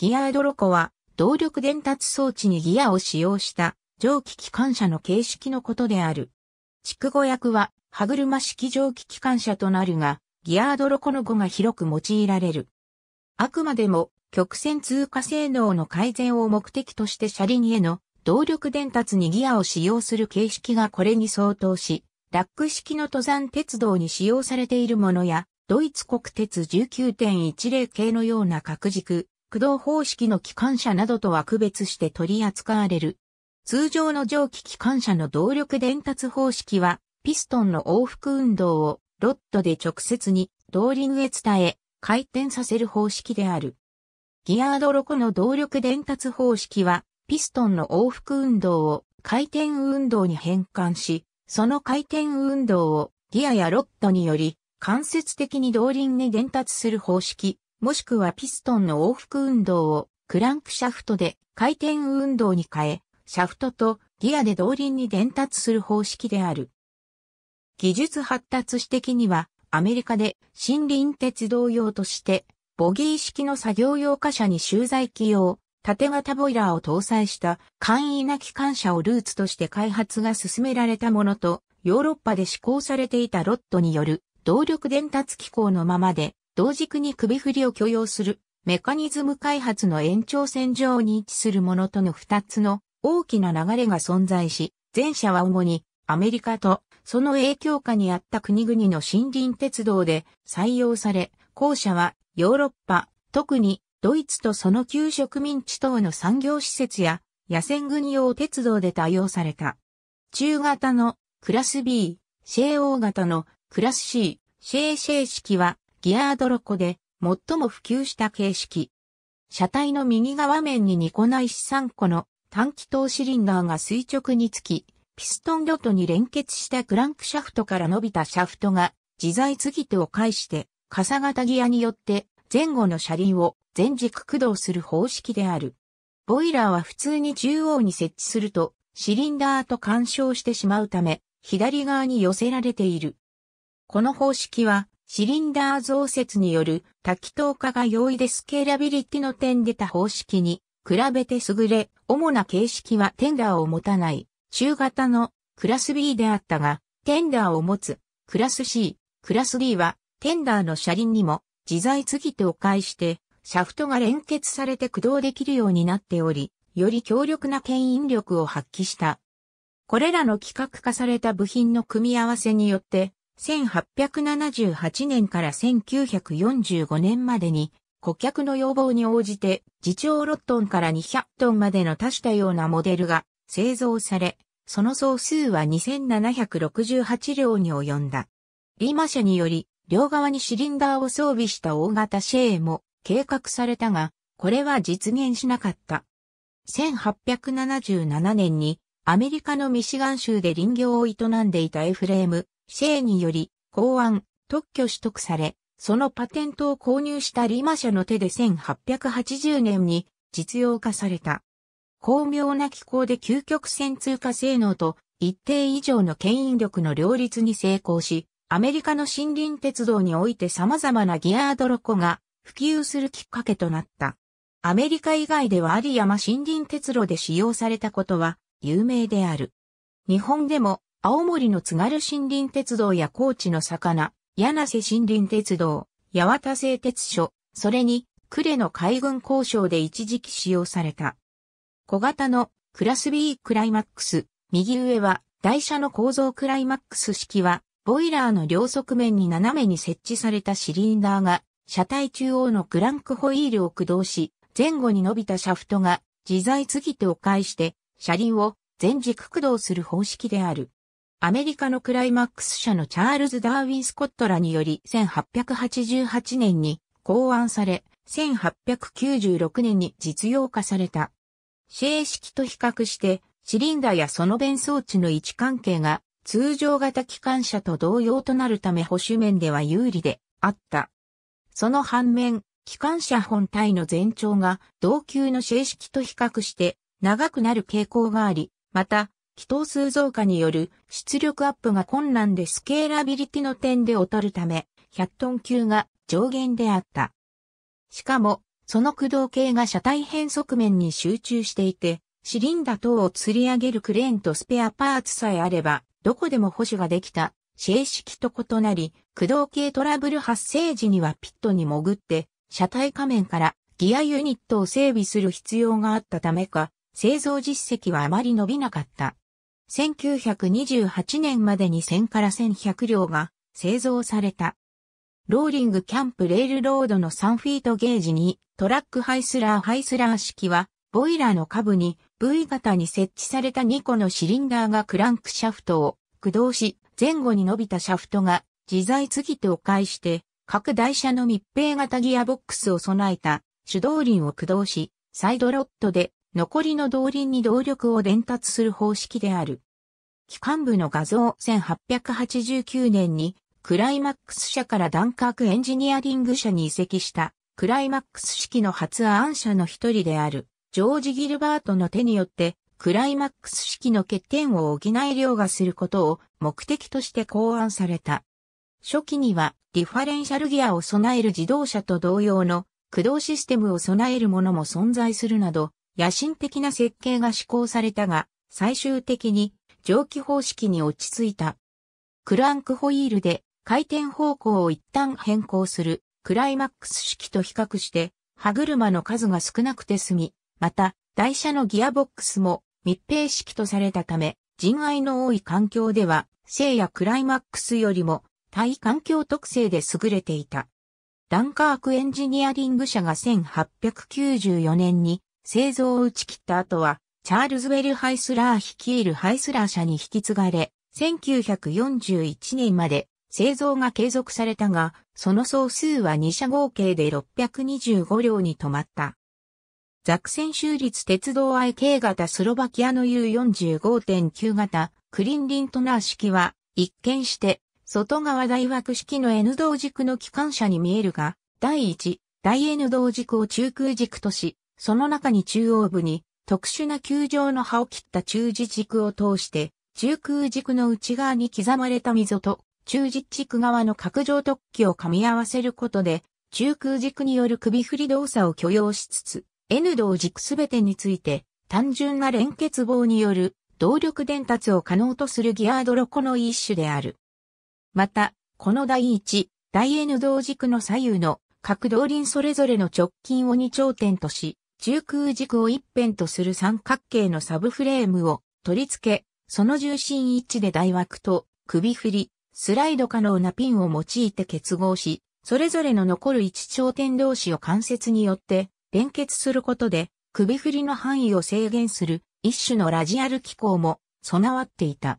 ギアードロコは、動力伝達装置にギアを使用した蒸気機関車の形式のことである。筑語訳は、歯車式蒸気機関車となるが、ギアードロコの語が広く用いられる。あくまでも、曲線通過性能の改善を目的として車輪への動力伝達にギアを使用する形式がこれに相当し、ラック式の登山鉄道に使用されているものや、ドイツ国鉄19.10系のような各軸、駆動方式の機関車などとは区別して取り扱われる。通常の蒸気機関車の動力伝達方式は、ピストンの往復運動をロッドで直接に動輪へ伝え、回転させる方式である。ギアードロコの動力伝達方式は、ピストンの往復運動を回転運動に変換し、その回転運動をギアやロッドにより間接的に動輪に伝達する方式もしくはピストンの往復運動をクランクシャフトで回転運動に変え、シャフトとギアで同輪に伝達する方式である。技術発達史的には、アメリカで森林鉄道用として、ボギー式の作業用貨車に集材機用、縦型ボイラーを搭載した簡易な機関車をルーツとして開発が進められたものと、ヨーロッパで施行されていたロットによる動力伝達機構のままで、同軸に首振りを許容するメカニズム開発の延長線上に位置するものとの2つの大きな流れが存在し、前者は主にアメリカとその影響下にあった国々の森林鉄道で採用され、後者はヨーロッパ、特にドイツとその旧植民地等の産業施設や野戦軍用鉄道で多用された。中型のクラス B、シェーオ型のクラス C、シェーシェー式はギアードロコで最も普及した形式。車体の右側面に2個ないし3個の短気筒シリンダーが垂直につき、ピストンロとに連結したクランクシャフトから伸びたシャフトが自在継ぎ手を介して、傘型ギアによって前後の車輪を前軸駆動する方式である。ボイラーは普通に中央に設置すると、シリンダーと干渉してしまうため、左側に寄せられている。この方式は、シリンダー増設による多気筒化が容易でスケーラビリティの点でた方式に比べて優れ、主な形式はテンダーを持たない中型のクラス B であったが、テンダーを持つクラス C、クラス D はテンダーの車輪にも自在継ぎ手を介してシャフトが連結されて駆動できるようになっており、より強力な牽引力を発揮した。これらの規格化された部品の組み合わせによって、1878年から1945年までに、顧客の要望に応じて、自ロ6トンから200トンまでの多種多様なモデルが製造され、その総数は2768両に及んだ。リマ社により、両側にシリンダーを装備した大型シェーも計画されたが、これは実現しなかった。1877年にアメリカのミシガン州で林業を営んでいたエフレーム・姓により、公安、特許取得され、そのパテントを購入したリマ社の手で1880年に実用化された。巧妙な機構で究極線通過性能と一定以上の牽引力の両立に成功し、アメリカの森林鉄道において様々なギアードロコが普及するきっかけとなった。アメリカ以外では有山森林鉄路で使用されたことは有名である。日本でも青森の津軽森林鉄道や高知の魚、柳瀬森林鉄道、八幡製鉄所、それに、呉の海軍交渉で一時期使用された。小型のクラス B クライマックス、右上は台車の構造クライマックス式は、ボイラーの両側面に斜めに設置されたシリンダーが、車体中央のクランクホイールを駆動し、前後に伸びたシャフトが自在継ぎ手を介して、車輪を全軸駆動する方式である。アメリカのクライマックス社のチャールズ・ダーウィン・スコットらにより1888年に考案され、1896年に実用化された。正式と比較して、シリンダーやその弁装置の位置関係が通常型機関車と同様となるため保守面では有利であった。その反面、機関車本体の全長が同級の正式と比較して長くなる傾向があり、また、気筒数増加による出力アップが困難でスケーラビリティの点で劣るため、100トン級が上限であった。しかも、その駆動系が車体変側面に集中していて、シリンダ等を吊り上げるクレーンとスペアパーツさえあれば、どこでも保守ができた、正式と異なり、駆動系トラブル発生時にはピットに潜って、車体仮面からギアユニットを整備する必要があったためか、製造実績はあまり伸びなかった。1928年までに1000から1100両が製造された。ローリングキャンプレールロードの3フィートゲージにトラックハイスラーハイスラー式はボイラーの下部に V 型に設置された2個のシリンダーがクランクシャフトを駆動し前後に伸びたシャフトが自在継ぎとを介して各台車の密閉型ギアボックスを備えた手動輪を駆動しサイドロットで残りの動輪に動力を伝達する方式である。機関部の画像1889年にクライマックス社からダンカークエンジニアリング社に移籍したクライマックス式の発案者の一人であるジョージ・ギルバートの手によってクライマックス式の欠点を補い凌駕することを目的として考案された。初期にはディファレンシャルギアを備える自動車と同様の駆動システムを備えるものも存在するなど野心的な設計が施行されたが、最終的に蒸気方式に落ち着いた。クランクホイールで回転方向を一旦変更するクライマックス式と比較して歯車の数が少なくて済み、また台車のギアボックスも密閉式とされたため人愛の多い環境では聖やクライマックスよりも対環境特性で優れていた。ダンカークエンジニアリング社が1894年に製造を打ち切った後は、チャールズ・ウェル・ハイスラー率いるハイスラー社に引き継がれ、1941年まで製造が継続されたが、その総数は2社合計で625両に止まった。ザクセン州立鉄道 IK 型スロバキアの U45.9 型クリンリントナー式は一見して外側大枠式の N 同軸の機関車に見えるが、第1、大 N 同軸を中空軸とし、その中に中央部に特殊な球状の刃を切った中軸軸を通して、中空軸の内側に刻まれた溝と中軸軸側の角状突起を噛み合わせることで、中空軸による首振り動作を許容しつつ、N 動軸すべてについて、単純な連結棒による動力伝達を可能とするギアドロコの一種である。また、この第一、第 N 動軸の左右の角動輪それぞれの直近を2頂点とし、中空軸を一辺とする三角形のサブフレームを取り付け、その重心位置で台枠と首振り、スライド可能なピンを用いて結合し、それぞれの残る一頂点同士を関節によって連結することで首振りの範囲を制限する一種のラジアル機構も備わっていた。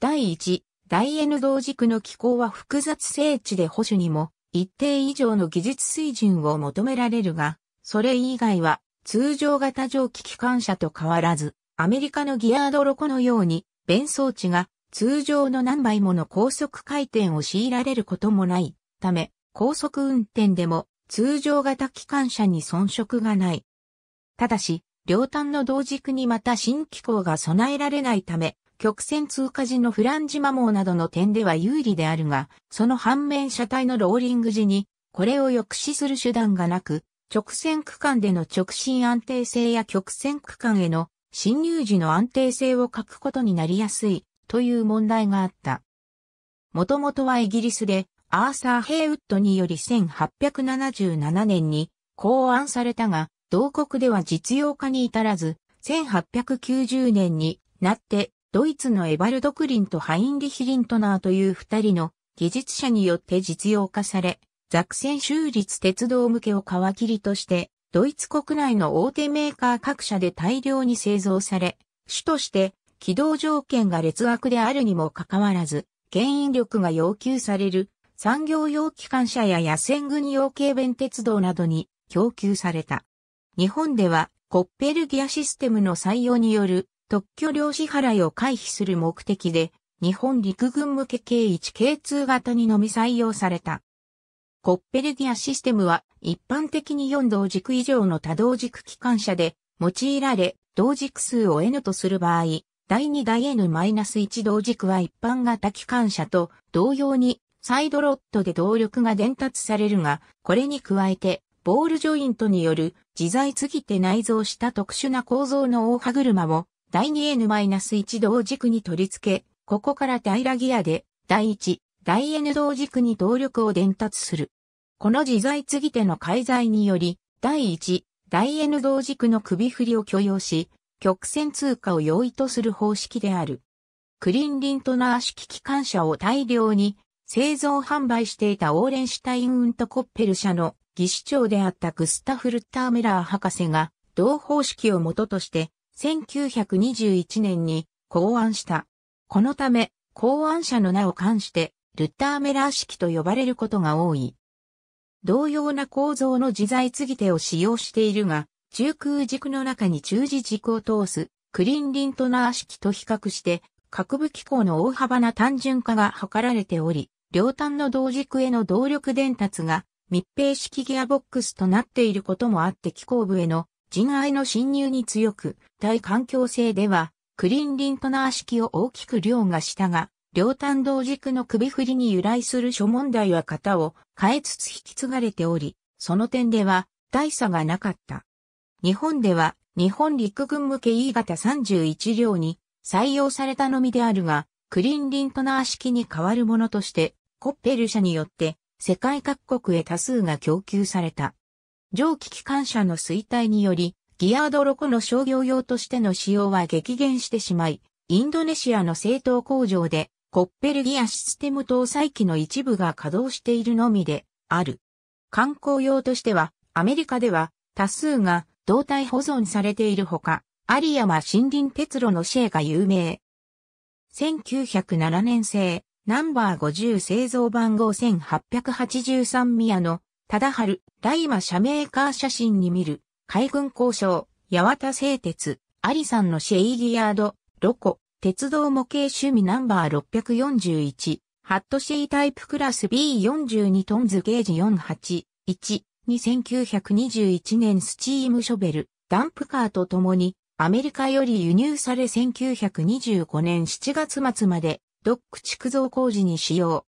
第一、大 N 同軸の機構は複雑性値で保守にも一定以上の技術水準を求められるが、それ以外は通常型蒸気機関車と変わらず、アメリカのギアードロコのように、弁装置が通常の何倍もの高速回転を強いられることもないため、高速運転でも通常型機関車に遜色がない。ただし、両端の同軸にまた新機構が備えられないため、曲線通過時のフランジ摩耗などの点では有利であるが、その反面車体のローリング時に、これを抑止する手段がなく、直線区間での直進安定性や曲線区間への侵入時の安定性を欠くことになりやすいという問題があった。もともとはイギリスでアーサー・ヘイウッドにより1877年に考案されたが、同国では実用化に至らず、1890年になってドイツのエバルド・クリンとハインリヒ・リントナーという二人の技術者によって実用化され、ザクセン州立鉄道向けを皮切りとして、ドイツ国内の大手メーカー各社で大量に製造され、主として起動条件が劣悪であるにもかかわらず、牽引力が要求される産業用機関車や野戦軍用軽便鉄道などに供給された。日本ではコッペルギアシステムの採用による特許料支払いを回避する目的で、日本陸軍向け K1K2 型にのみ採用された。コッペルギアシステムは一般的に4同軸以上の多同軸機関車で用いられ、同軸数を N とする場合、第2台 N-1 同軸は一般型機関車と同様にサイドロットで動力が伝達されるが、これに加えてボールジョイントによる自在すぎて内蔵した特殊な構造の大歯車も第 2N-1 同軸に取り付け、ここから平らギアで第1、第 N 同軸に動力を伝達する。この自在継ぎ手の介在により、第1、第 N 同軸の首振りを許容し、曲線通過を容易とする方式である。クリンリントナー式機関車を大量に製造販売していたオーレンシュタインウントコッペル社の技師長であったグスタフ・ルッターメラー博士が同方式を元として1921年に考案した。このため考案者の名を冠してルッターメラー式と呼ばれることが多い。同様な構造の自在継ぎ手を使用しているが、中空軸の中に中字軸を通すクリンリントナー式と比較して、各部機構の大幅な単純化が図られており、両端の同軸への動力伝達が密閉式ギアボックスとなっていることもあって機構部への塵埃の侵入に強く、対環境性ではクリンリントナー式を大きく凌駕したが、両端同軸の首振りに由来する諸問題は型を変えつつ引き継がれており、その点では大差がなかった。日本では日本陸軍向け E 型31両に採用されたのみであるが、クリンリントナー式に変わるものとして、コッペル社によって世界各国へ多数が供給された。蒸気機関車の衰退により、ギアードロコの商業用としての使用は激減してしまい、インドネシアの製糖工場でコッペルギアシステム搭載機の一部が稼働しているのみである。観光用としては、アメリカでは多数が胴体保存されているほか、有山森林鉄路のシェーが有名。1907年製、ナンバー50製造番号1883宮の、忠春、大魔社メーカー写真に見る、海軍交渉、八幡製鉄、有さんのシェイギヤード、ロコ、鉄道模型趣味ナンバー641、ハット C タイプクラス B42 トンズゲージ48、1、1 9 2 1年スチームショベル、ダンプカーと共に、アメリカより輸入され1925年7月末まで、ドック築造工事に使用。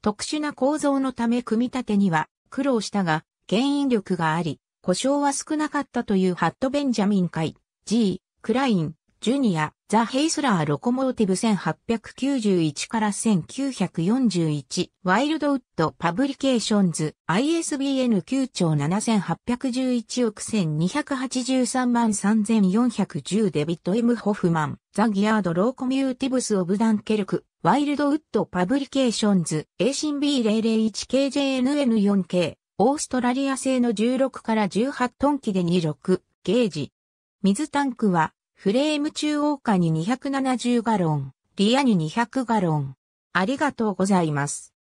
特殊な構造のため組み立てには苦労したが、牽引力があり、故障は少なかったというハット・ベンジャミン会、G、クライン、ジュニア、ザ・ヘイスラー・ロコモーティブ1891から1941、ワイルドウッド・パブリケーションズ、ISBN 9兆7811億1283万3410デビット M・ ホフマン、ザ・ギアード・ローコミューティブス・オブ・ダンケルク、ワイルドウッド・パブリケーションズ、A 新 B001KJNN4K、オーストラリア製の16から18トン機で26、ゲージ。水タンクはフレーム中央下に270ガロン、リアに200ガロン。ありがとうございます。